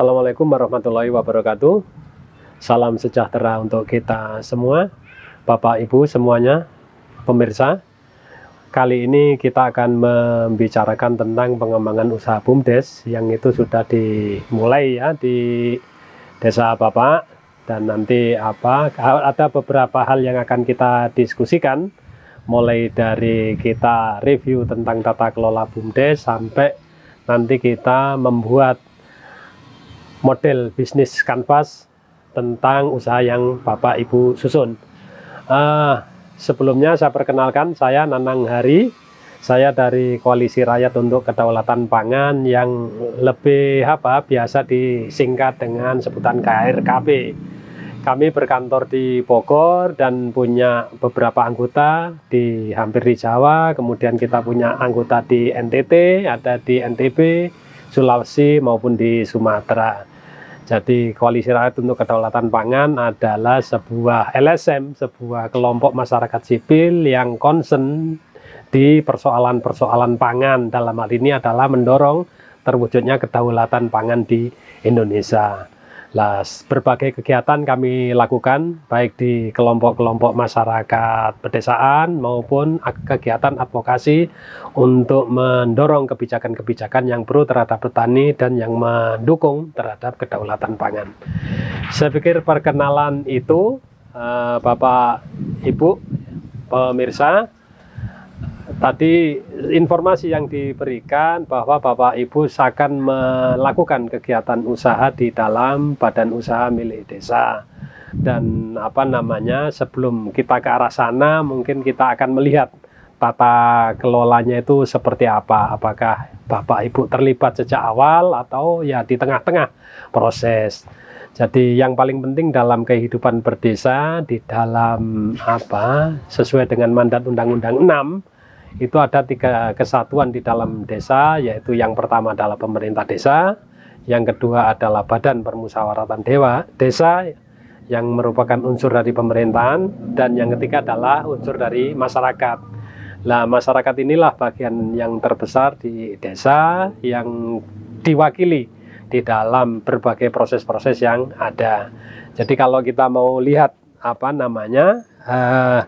Assalamualaikum warahmatullahi wabarakatuh. Salam sejahtera untuk kita semua, Bapak Ibu semuanya, pemirsa. Kali ini kita akan membicarakan tentang pengembangan usaha BUMDes yang itu sudah dimulai ya di desa Bapak dan nanti apa ada beberapa hal yang akan kita diskusikan mulai dari kita review tentang tata kelola BUMDes sampai nanti kita membuat model bisnis kanvas tentang usaha yang Bapak Ibu susun. Uh, sebelumnya saya perkenalkan saya Nanang Hari, saya dari Koalisi Rakyat untuk Kedaulatan Pangan yang lebih apa biasa disingkat dengan sebutan KRKP. Kami berkantor di Bogor dan punya beberapa anggota di hampir di Jawa, kemudian kita punya anggota di NTT, ada di NTB, Sulawesi maupun di Sumatera. Jadi Koalisi Rakyat untuk Kedaulatan Pangan adalah sebuah LSM, sebuah kelompok masyarakat sipil yang concern di persoalan-persoalan pangan. Dalam hal ini adalah mendorong terwujudnya kedaulatan pangan di Indonesia. Lah, berbagai kegiatan kami lakukan baik di kelompok-kelompok masyarakat pedesaan maupun kegiatan advokasi untuk mendorong kebijakan-kebijakan yang pro terhadap petani dan yang mendukung terhadap kedaulatan pangan. Saya pikir perkenalan itu eh, Bapak Ibu pemirsa Tadi informasi yang diberikan bahwa Bapak Ibu akan melakukan kegiatan usaha di dalam badan usaha milik desa. Dan apa namanya, sebelum kita ke arah sana mungkin kita akan melihat tata kelolanya itu seperti apa? Apakah Bapak Ibu terlibat sejak awal atau ya di tengah-tengah proses? Jadi yang paling penting dalam kehidupan berdesa di dalam apa sesuai dengan mandat Undang-Undang 6 itu ada tiga kesatuan di dalam desa, yaitu yang pertama adalah pemerintah desa, yang kedua adalah badan permusyawaratan dewa desa yang merupakan unsur dari pemerintahan, dan yang ketiga adalah unsur dari masyarakat. Nah, masyarakat inilah bagian yang terbesar di desa yang diwakili di dalam berbagai proses-proses yang ada. Jadi kalau kita mau lihat apa namanya, uh,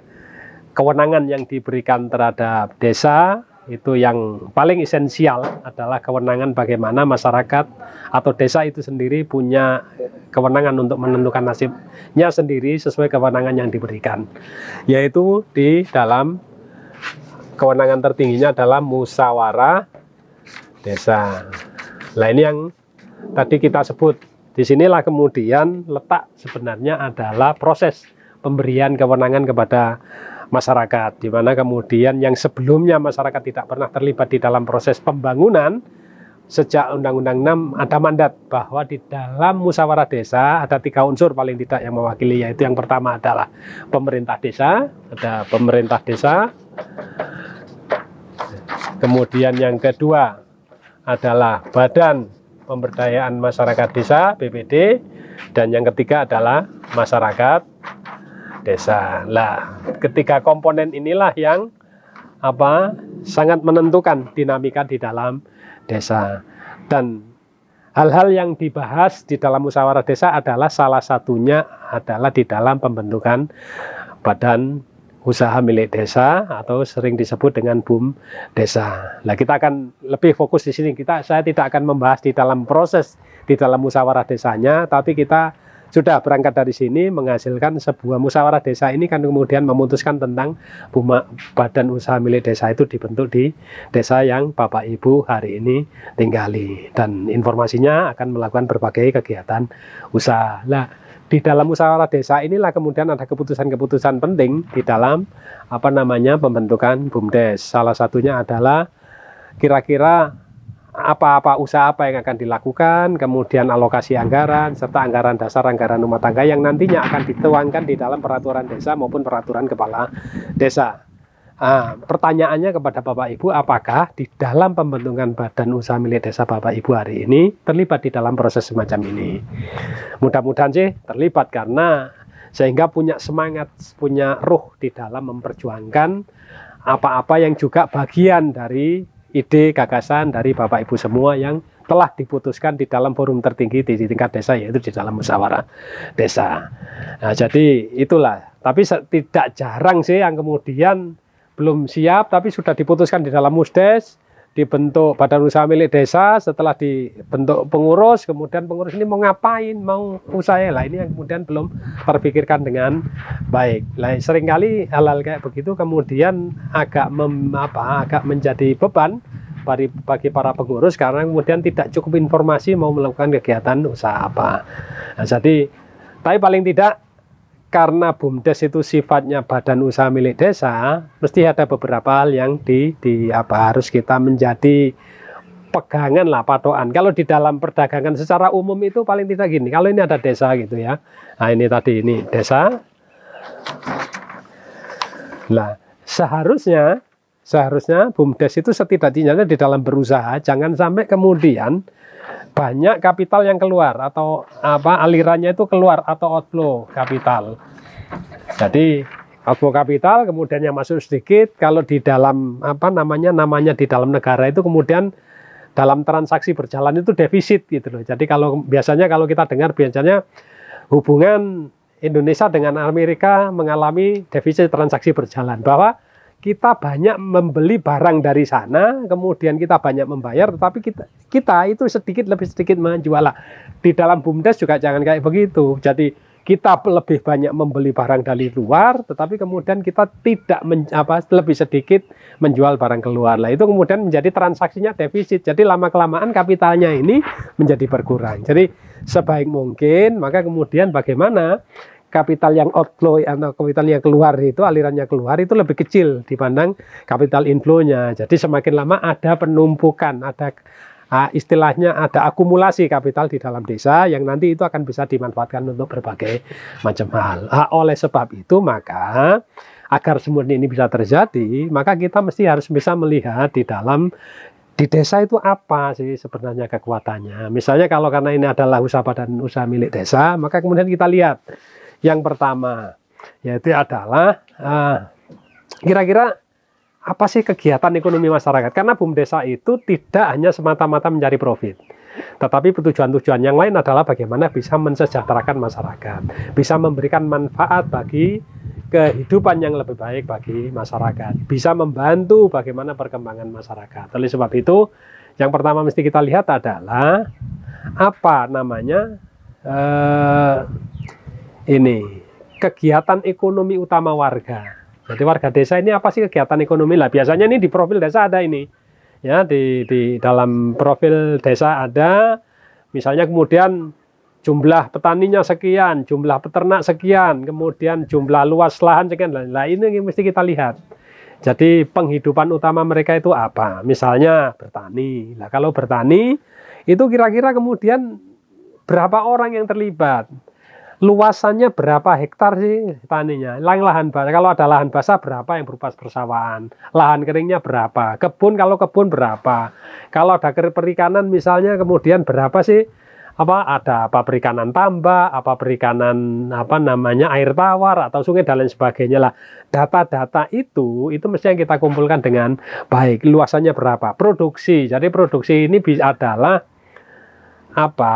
kewenangan yang diberikan terhadap desa itu yang paling esensial adalah kewenangan bagaimana masyarakat atau desa itu sendiri punya kewenangan untuk menentukan nasibnya sendiri sesuai kewenangan yang diberikan yaitu di dalam kewenangan tertingginya adalah musyawarah desa. Nah ini yang tadi kita sebut di sinilah kemudian letak sebenarnya adalah proses pemberian kewenangan kepada masyarakat, di mana kemudian yang sebelumnya masyarakat tidak pernah terlibat di dalam proses pembangunan, sejak Undang-Undang 6 ada mandat bahwa di dalam musyawarah desa ada tiga unsur paling tidak yang mewakili yaitu yang pertama adalah pemerintah desa, ada pemerintah desa. Kemudian yang kedua adalah Badan Pemberdayaan Masyarakat Desa BPD dan yang ketiga adalah masyarakat desa. Lah, ketiga komponen inilah yang apa sangat menentukan dinamika di dalam desa. Dan hal-hal yang dibahas di dalam musyawarah desa adalah salah satunya adalah di dalam pembentukan badan usaha milik desa atau sering disebut dengan BUM desa. Nah, kita akan lebih fokus di sini. Kita saya tidak akan membahas di dalam proses di dalam musyawarah desanya, tapi kita sudah berangkat dari sini menghasilkan sebuah musyawarah desa ini kan kemudian memutuskan tentang buma, badan usaha milik desa itu dibentuk di desa yang Bapak Ibu hari ini tinggali dan informasinya akan melakukan berbagai kegiatan usaha. Nah, di dalam musyawarah desa inilah kemudian ada keputusan-keputusan penting di dalam apa namanya pembentukan BUMDes. Salah satunya adalah kira-kira apa-apa usaha apa yang akan dilakukan, kemudian alokasi anggaran, serta anggaran dasar anggaran rumah tangga yang nantinya akan dituangkan di dalam peraturan desa maupun peraturan kepala desa. Nah, pertanyaannya kepada Bapak Ibu, apakah di dalam pembentukan badan usaha milik desa Bapak Ibu hari ini terlibat di dalam proses semacam ini? Mudah-mudahan sih terlibat karena sehingga punya semangat, punya ruh di dalam memperjuangkan apa-apa yang juga bagian dari ide gagasan dari Bapak Ibu semua yang telah diputuskan di dalam forum tertinggi di, tingkat desa yaitu di dalam musyawarah desa. Nah, jadi itulah. Tapi tidak jarang sih yang kemudian belum siap tapi sudah diputuskan di dalam musdes dibentuk badan usaha milik desa, setelah dibentuk pengurus, kemudian pengurus ini mau ngapain, mau usaha lah ini yang kemudian belum terpikirkan dengan baik. Nah, seringkali hal-hal kayak begitu kemudian agak mem, apa, agak menjadi beban bagi, bagi para pengurus karena kemudian tidak cukup informasi mau melakukan kegiatan usaha apa. Nah, jadi tapi paling tidak karena BUMDes itu sifatnya badan usaha milik desa, mesti ada beberapa hal yang di, di apa harus kita menjadi pegangan lah patokan. Kalau di dalam perdagangan secara umum itu paling tidak gini. Kalau ini ada desa gitu ya. Nah, ini tadi ini desa. Nah, seharusnya Seharusnya BUMDes itu setidaknya di dalam berusaha, jangan sampai kemudian banyak kapital yang keluar atau apa alirannya itu keluar atau outflow kapital. Jadi outflow kapital kemudian yang masuk sedikit kalau di dalam apa namanya namanya di dalam negara itu kemudian dalam transaksi berjalan itu defisit gitu loh. Jadi kalau biasanya kalau kita dengar biasanya hubungan Indonesia dengan Amerika mengalami defisit transaksi berjalan bahwa kita banyak membeli barang dari sana, kemudian kita banyak membayar, tetapi kita, kita itu sedikit lebih sedikit menjual. lah Di dalam BUMDes juga jangan kayak begitu. Jadi kita lebih banyak membeli barang dari luar, tetapi kemudian kita tidak men, apa, lebih sedikit menjual barang keluar. Lah itu kemudian menjadi transaksinya defisit. Jadi lama kelamaan kapitalnya ini menjadi berkurang. Jadi sebaik mungkin, maka kemudian bagaimana kapital yang outflow atau kapital yang keluar itu alirannya keluar itu lebih kecil dibanding kapital inflownya. Jadi semakin lama ada penumpukan, ada istilahnya ada akumulasi kapital di dalam desa yang nanti itu akan bisa dimanfaatkan untuk berbagai macam hal. Oleh sebab itu maka agar semua ini bisa terjadi, maka kita mesti harus bisa melihat di dalam di desa itu apa sih sebenarnya kekuatannya. Misalnya kalau karena ini adalah usaha badan usaha milik desa, maka kemudian kita lihat yang pertama yaitu adalah eh, kira-kira uh, apa sih kegiatan ekonomi masyarakat? Karena BUMDesa itu tidak hanya semata-mata mencari profit. Tetapi tujuan-tujuan yang lain adalah bagaimana bisa mensejahterakan masyarakat, bisa memberikan manfaat bagi kehidupan yang lebih baik bagi masyarakat, bisa membantu bagaimana perkembangan masyarakat. Oleh sebab itu, yang pertama mesti kita lihat adalah apa namanya eh, ini kegiatan ekonomi utama warga. Jadi warga desa ini apa sih kegiatan ekonomi lah? Biasanya ini di profil desa ada ini, ya di di dalam profil desa ada, misalnya kemudian jumlah petaninya sekian, jumlah peternak sekian, kemudian jumlah luas lahan sekian. Lah ini yang mesti kita lihat. Jadi penghidupan utama mereka itu apa? Misalnya bertani. Nah kalau bertani itu kira-kira kemudian berapa orang yang terlibat? luasannya berapa hektar sih taninya? Lain lahan basah. Kalau ada lahan basah berapa yang berupa persawahan? Lahan keringnya berapa? Kebun kalau kebun berapa? Kalau ada perikanan misalnya kemudian berapa sih? Apa ada apa perikanan tambah, apa perikanan apa namanya air tawar atau sungai dan lain sebagainya lah. Data-data itu itu mesti yang kita kumpulkan dengan baik. Luasannya berapa? Produksi. Jadi produksi ini adalah apa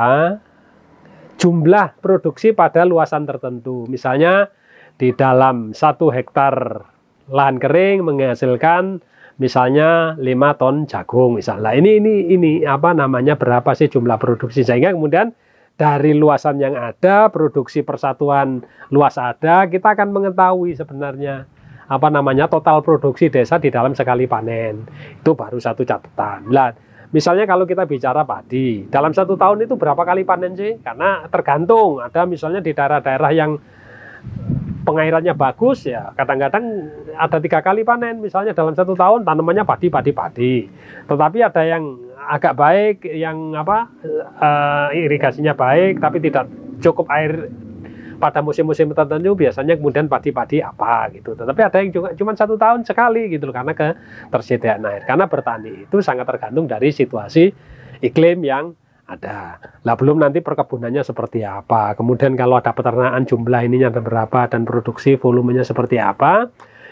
jumlah produksi pada luasan tertentu. Misalnya di dalam satu hektar lahan kering menghasilkan misalnya 5 ton jagung misalnya. Nah, ini ini ini apa namanya berapa sih jumlah produksi sehingga kemudian dari luasan yang ada, produksi persatuan luas ada, kita akan mengetahui sebenarnya apa namanya total produksi desa di dalam sekali panen. Itu baru satu catatan. Nah, Misalnya kalau kita bicara padi, dalam satu tahun itu berapa kali panen sih? Karena tergantung, ada misalnya di daerah-daerah yang pengairannya bagus ya kadang-kadang ada tiga kali panen misalnya dalam satu tahun tanamannya padi padi padi tetapi ada yang agak baik yang apa uh, irigasinya baik tapi tidak cukup air pada musim-musim tertentu biasanya kemudian padi-padi apa gitu. Tetapi ada yang juga cuma satu tahun sekali gitu loh karena ketersediaan air. Karena bertani itu sangat tergantung dari situasi iklim yang ada. Lah belum nanti perkebunannya seperti apa. Kemudian kalau ada peternakan jumlah ininya ada berapa dan produksi volumenya seperti apa.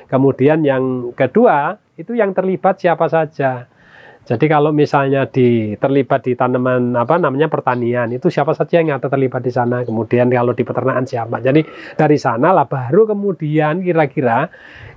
Kemudian yang kedua itu yang terlibat siapa saja. Jadi kalau misalnya di terlibat di tanaman apa namanya pertanian itu siapa saja yang ada terlibat di sana. Kemudian kalau di peternakan siapa. Jadi dari sana lah baru kemudian kira-kira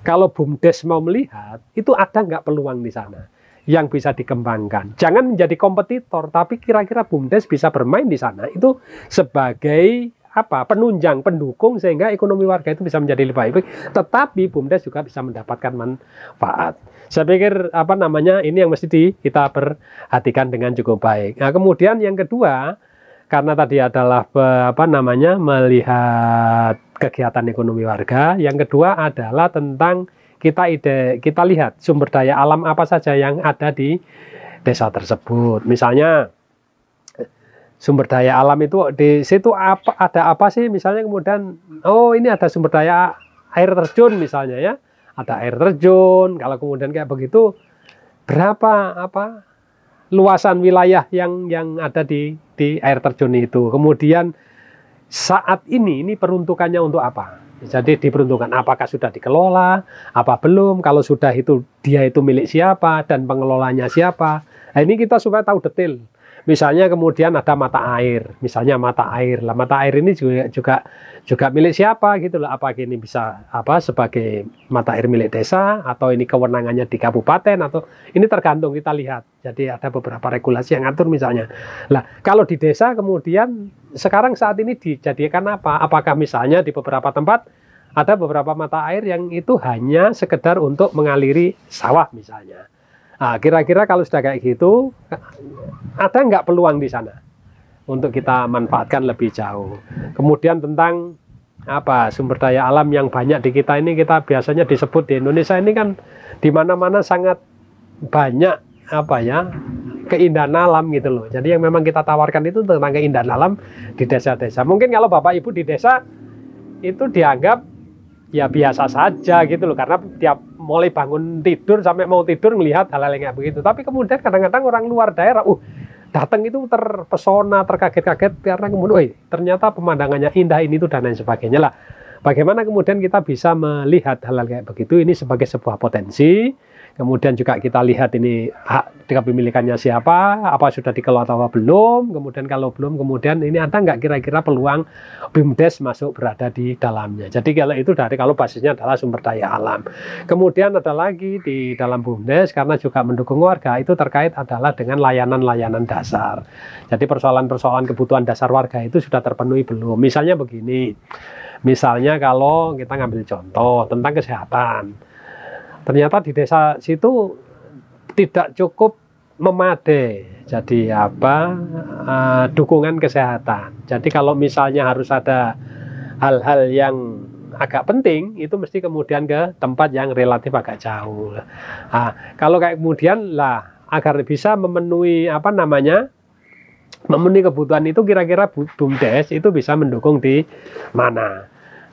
kalau bumdes mau melihat itu ada nggak peluang di sana yang bisa dikembangkan. Jangan menjadi kompetitor, tapi kira-kira bumdes bisa bermain di sana itu sebagai apa penunjang pendukung sehingga ekonomi warga itu bisa menjadi lebih baik tetapi bumdes juga bisa mendapatkan manfaat saya pikir apa namanya ini yang mesti di, kita perhatikan dengan cukup baik. Nah, kemudian yang kedua, karena tadi adalah apa namanya melihat kegiatan ekonomi warga, yang kedua adalah tentang kita ide kita lihat sumber daya alam apa saja yang ada di desa tersebut. Misalnya sumber daya alam itu di situ apa ada apa sih misalnya kemudian oh ini ada sumber daya air terjun misalnya ya ada air terjun. Kalau kemudian kayak begitu, berapa apa luasan wilayah yang yang ada di di air terjun itu? Kemudian saat ini ini peruntukannya untuk apa? Jadi diperuntukkan apakah sudah dikelola, apa belum, kalau sudah itu dia itu milik siapa dan pengelolanya siapa. Nah, ini kita supaya tahu detail Misalnya kemudian ada mata air, misalnya mata air. Lah mata air ini juga juga juga milik siapa gitu loh. Apa ini bisa apa sebagai mata air milik desa atau ini kewenangannya di kabupaten atau ini tergantung kita lihat. Jadi ada beberapa regulasi yang ngatur misalnya. Lah kalau di desa kemudian sekarang saat ini dijadikan apa? Apakah misalnya di beberapa tempat ada beberapa mata air yang itu hanya sekedar untuk mengaliri sawah misalnya Nah, kira-kira kalau sudah kayak gitu, ada nggak peluang di sana untuk kita manfaatkan lebih jauh. Kemudian tentang apa sumber daya alam yang banyak di kita ini kita biasanya disebut di Indonesia ini kan di mana-mana sangat banyak apa ya keindahan alam gitu loh. Jadi yang memang kita tawarkan itu tentang keindahan alam di desa-desa. Mungkin kalau Bapak Ibu di desa itu dianggap ya biasa saja gitu loh karena tiap mulai bangun tidur sampai mau tidur melihat hal-hal yang begitu. Tapi kemudian kadang-kadang orang luar daerah, uh datang itu terpesona, terkaget-kaget karena kemudian, ternyata pemandangannya indah ini tuh dan lain sebagainya lah. Bagaimana kemudian kita bisa melihat hal-hal kayak begitu ini sebagai sebuah potensi Kemudian juga kita lihat ini hak ah, kepemilikannya siapa, apa sudah dikelola atau belum. Kemudian kalau belum, kemudian ini ada nggak kira-kira peluang BUMDes masuk berada di dalamnya. Jadi kalau itu dari kalau basisnya adalah sumber daya alam. Kemudian ada lagi di dalam BUMDes karena juga mendukung warga itu terkait adalah dengan layanan-layanan dasar. Jadi persoalan-persoalan kebutuhan dasar warga itu sudah terpenuhi belum. Misalnya begini, misalnya kalau kita ngambil contoh tentang kesehatan ternyata di desa situ tidak cukup memadai. Jadi apa uh, dukungan kesehatan. Jadi kalau misalnya harus ada hal-hal yang agak penting itu mesti kemudian ke tempat yang relatif agak jauh. Nah, kalau kayak kemudian lah agar bisa memenuhi apa namanya memenuhi kebutuhan itu kira-kira bumdes itu bisa mendukung di mana.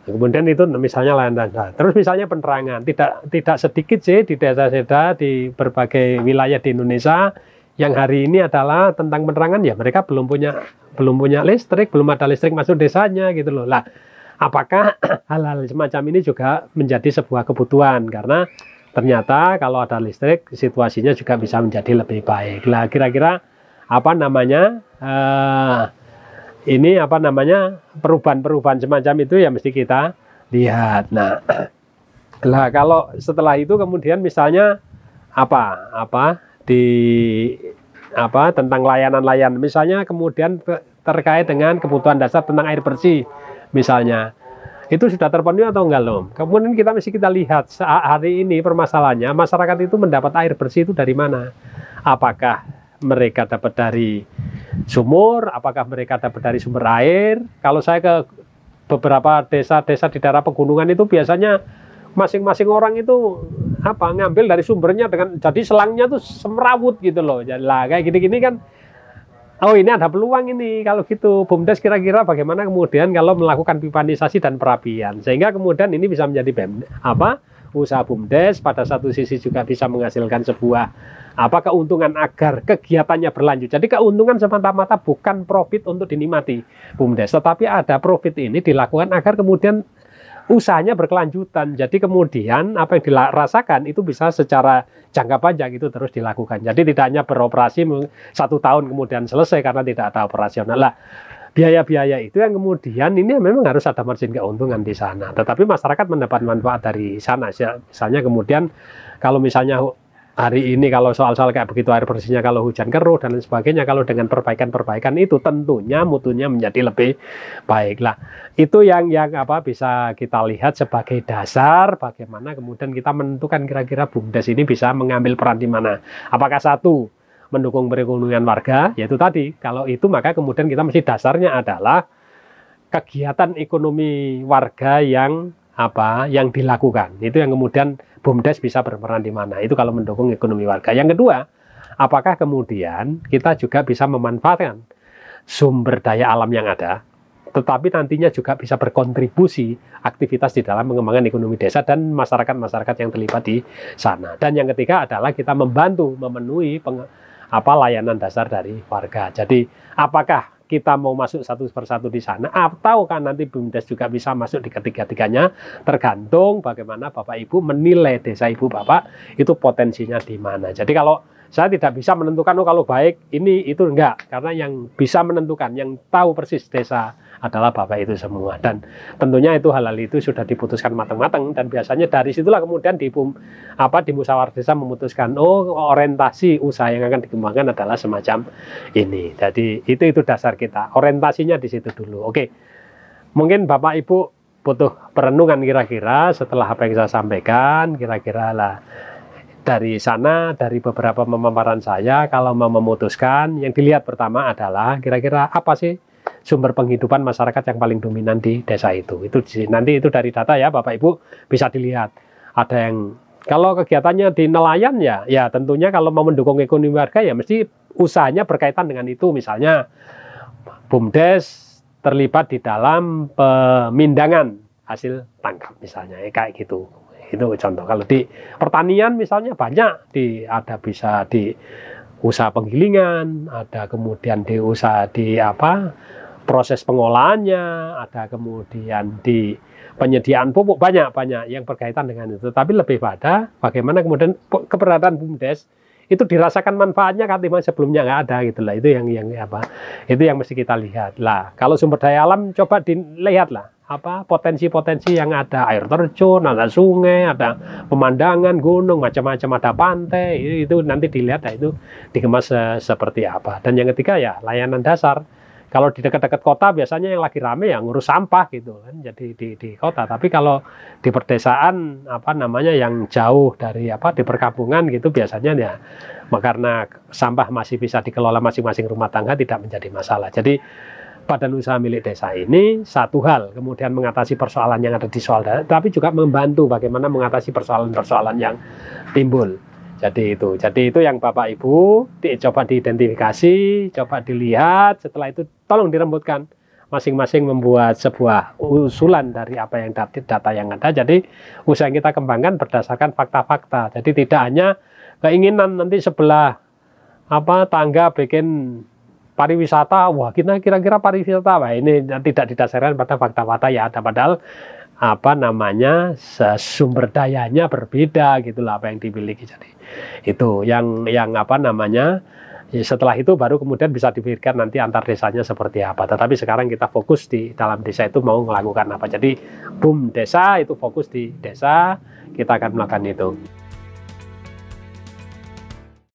Kemudian itu misalnya lahan dasar. Terus misalnya penerangan, tidak tidak sedikit sih di desa-desa di berbagai wilayah di Indonesia yang hari ini adalah tentang penerangan ya mereka belum punya belum punya listrik, belum ada listrik masuk desanya gitu loh. Lah, apakah hal-hal semacam ini juga menjadi sebuah kebutuhan karena ternyata kalau ada listrik situasinya juga bisa menjadi lebih baik. Lah, kira-kira apa namanya? Uh, ini apa namanya perubahan-perubahan semacam itu ya mesti kita lihat. Nah, lah kalau setelah itu kemudian misalnya apa apa di apa tentang layanan-layanan misalnya kemudian terkait dengan kebutuhan dasar tentang air bersih misalnya itu sudah terpenuhi atau enggak loh kemudian kita mesti kita lihat saat hari ini permasalahannya masyarakat itu mendapat air bersih itu dari mana apakah mereka dapat dari sumur, apakah mereka dapat dari sumber air. Kalau saya ke beberapa desa-desa di daerah pegunungan itu biasanya masing-masing orang itu apa ngambil dari sumbernya dengan jadi selangnya tuh semrawut gitu loh. Jadi ya, Lah kayak gini-gini kan oh ini ada peluang ini kalau gitu BUMDes kira-kira bagaimana kemudian kalau melakukan pipanisasi dan perapian sehingga kemudian ini bisa menjadi BEM, apa usaha BUMDes pada satu sisi juga bisa menghasilkan sebuah apa keuntungan agar kegiatannya berlanjut. Jadi keuntungan semata-mata bukan profit untuk dinikmati, BUMDes, tetapi ada profit ini dilakukan agar kemudian usahanya berkelanjutan. Jadi kemudian apa yang dirasakan itu bisa secara jangka panjang itu terus dilakukan. Jadi tidak hanya beroperasi satu tahun kemudian selesai karena tidak ada operasional. Lah, biaya-biaya itu yang kemudian ini memang harus ada margin keuntungan di sana. Tetapi masyarakat mendapat manfaat dari sana. Misalnya kemudian kalau misalnya hari ini kalau soal-soal kayak begitu air bersihnya kalau hujan keruh dan lain sebagainya kalau dengan perbaikan-perbaikan itu tentunya mutunya menjadi lebih baik lah itu yang yang apa bisa kita lihat sebagai dasar bagaimana kemudian kita menentukan kira-kira bumdes ini bisa mengambil peran di mana apakah satu mendukung perekonomian warga yaitu tadi kalau itu maka kemudian kita mesti dasarnya adalah kegiatan ekonomi warga yang apa yang dilakukan. Itu yang kemudian BUMDes bisa berperan di mana. Itu kalau mendukung ekonomi warga. Yang kedua, apakah kemudian kita juga bisa memanfaatkan sumber daya alam yang ada, tetapi nantinya juga bisa berkontribusi aktivitas di dalam pengembangan ekonomi desa dan masyarakat-masyarakat yang terlibat di sana. Dan yang ketiga adalah kita membantu memenuhi peng, apa layanan dasar dari warga. Jadi apakah kita mau masuk satu persatu di sana atau kan nanti BUMDes juga bisa masuk di ketiga-tiganya tergantung bagaimana Bapak Ibu menilai desa Ibu Bapak itu potensinya di mana. Jadi kalau saya tidak bisa menentukan oh kalau baik ini itu enggak karena yang bisa menentukan yang tahu persis desa adalah bapak itu semua dan tentunya itu halal itu sudah diputuskan matang-matang dan biasanya dari situlah kemudian di apa di musyawarah desa memutuskan oh orientasi usaha yang akan dikembangkan adalah semacam ini. Jadi itu itu dasar kita. Orientasinya di situ dulu. Oke. Mungkin Bapak Ibu butuh perenungan kira-kira setelah apa yang saya sampaikan kira-kira lah dari sana, dari beberapa pemaparan saya, kalau mau memutuskan, yang dilihat pertama adalah kira-kira apa sih sumber penghidupan masyarakat yang paling dominan di desa itu. Itu nanti itu dari data ya, Bapak Ibu bisa dilihat. Ada yang kalau kegiatannya di nelayan ya, ya tentunya kalau mau mendukung ekonomi warga ya mesti usahanya berkaitan dengan itu. Misalnya BUMDes terlibat di dalam pemindangan hasil tangkap misalnya, ya, kayak gitu itu contoh kalau di pertanian misalnya banyak di ada bisa di usaha penggilingan ada kemudian di usaha di apa proses pengolahannya ada kemudian di penyediaan pupuk banyak banyak yang berkaitan dengan itu tapi lebih pada bagaimana kemudian keberadaan bumdes itu dirasakan manfaatnya ketimbang kan sebelumnya nggak ada gitu lah itu yang yang apa itu yang mesti kita lihat lah kalau sumber daya alam coba dilihat lah apa potensi-potensi yang ada air terjun, ada sungai, ada pemandangan gunung, macam-macam ada pantai itu, nanti dilihat ya itu dikemas uh, seperti apa. Dan yang ketiga ya layanan dasar. Kalau di dekat-dekat kota biasanya yang lagi rame ya ngurus sampah gitu kan, jadi di, di kota. Tapi kalau di perdesaan apa namanya yang jauh dari apa di perkampungan gitu biasanya ya karena sampah masih bisa dikelola masing-masing rumah tangga tidak menjadi masalah. Jadi badan usaha milik desa ini satu hal kemudian mengatasi persoalan yang ada di soal desa, tapi juga membantu bagaimana mengatasi persoalan-persoalan yang timbul. Jadi itu, jadi itu yang Bapak Ibu di, coba diidentifikasi, coba dilihat, setelah itu tolong dirembutkan masing-masing membuat sebuah usulan dari apa yang data, data yang ada. Jadi usaha yang kita kembangkan berdasarkan fakta-fakta. Jadi tidak hanya keinginan nanti sebelah apa tangga bikin pariwisata, wah kita kira-kira pariwisata, wah ini tidak didasarkan pada fakta-fakta ya ada padahal apa namanya sumber dayanya berbeda gitulah apa yang dimiliki jadi itu yang yang apa namanya ya, setelah itu baru kemudian bisa dipikirkan nanti antar desanya seperti apa tetapi sekarang kita fokus di dalam desa itu mau melakukan apa jadi boom desa itu fokus di desa kita akan melakukan itu.